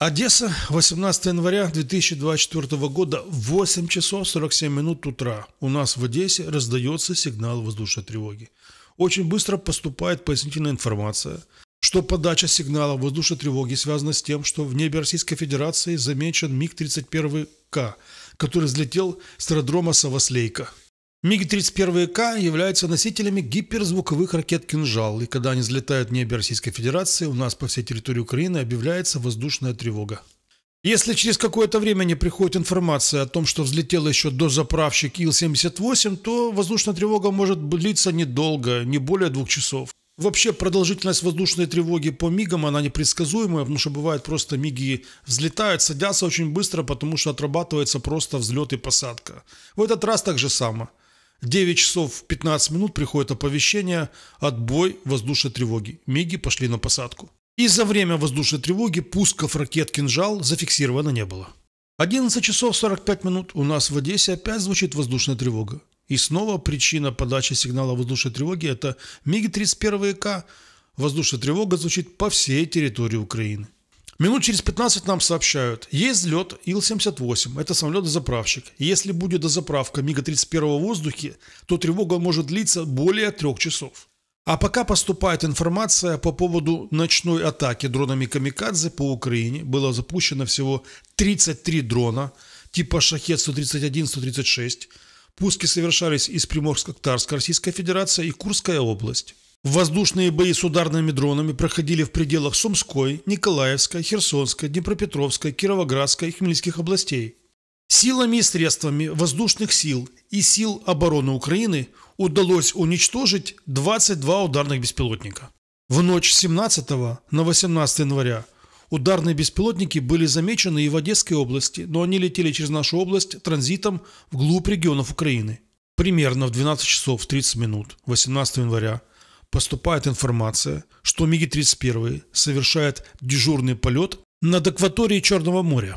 Одесса, 18 января 2024 года, 8 часов 47 минут утра. У нас в Одессе раздается сигнал воздушной тревоги. Очень быстро поступает пояснительная информация, что подача сигнала воздушной тревоги связана с тем, что в небе Российской Федерации замечен МиГ-31К, который взлетел с аэродрома Савослейка – МиГ-31К являются носителями гиперзвуковых ракет «Кинжал», и когда они взлетают в небе Российской Федерации, у нас по всей территории Украины объявляется воздушная тревога. Если через какое-то время не приходит информация о том, что взлетел еще до заправщик Ил-78, то воздушная тревога может длиться недолго, не более двух часов. Вообще продолжительность воздушной тревоги по мигам, она непредсказуемая, потому что бывает просто миги взлетают, садятся очень быстро, потому что отрабатывается просто взлет и посадка. В этот раз так же самое. 9 часов 15 минут приходит оповещение «Отбой воздушной тревоги». МИГи пошли на посадку. И за время воздушной тревоги пусков ракет «Кинжал» зафиксировано не было. 11 часов 45 минут у нас в Одессе опять звучит воздушная тревога. И снова причина подачи сигнала воздушной тревоги – это МиГи-31К. Воздушная тревога звучит по всей территории Украины. Минут через 15 нам сообщают, есть взлет Ил-78, это самолет-дозаправщик. Если будет дозаправка МиГа-31 в воздухе, то тревога может длиться более трех часов. А пока поступает информация по поводу ночной атаки дронами «Камикадзе» по Украине. Было запущено всего 33 дрона типа «Шахет-131-136». Пуски совершались из Приморско-Татарска российская Федерация и Курская область. Воздушные бои с ударными дронами проходили в пределах Сумской, Николаевской, Херсонской, Днепропетровской, Кировоградской и Хмельницких областей. Силами и средствами воздушных сил и сил обороны Украины удалось уничтожить 22 ударных беспилотника. В ночь с 17 на 18 января ударные беспилотники были замечены и в Одесской области, но они летели через нашу область транзитом вглубь регионов Украины. Примерно в 12 часов 30 минут 18 января – поступает информация, что МиГи-31 совершает дежурный полет над акваторией Черного моря,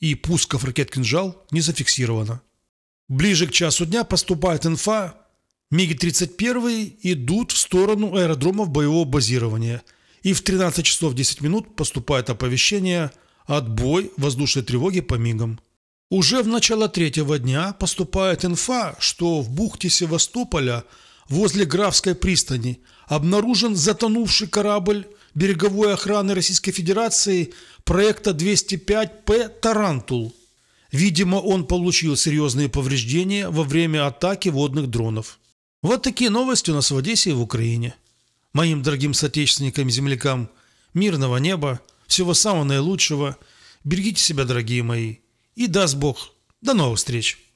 и пусков ракет «Кинжал» не зафиксировано. Ближе к часу дня поступает инфа, МиГи-31 идут в сторону аэродромов боевого базирования, и в 13 часов 10 минут поступает оповещение «Отбой воздушной тревоги по МиГам». Уже в начало третьего дня поступает инфа, что в бухте Севастополя – возле Графской пристани обнаружен затонувший корабль береговой охраны Российской Федерации проекта 205П «Тарантул». Видимо, он получил серьезные повреждения во время атаки водных дронов. Вот такие новости у нас в Одессе и в Украине. Моим дорогим соотечественникам и землякам, мирного неба, всего самого наилучшего. Берегите себя, дорогие мои. И даст Бог. До новых встреч.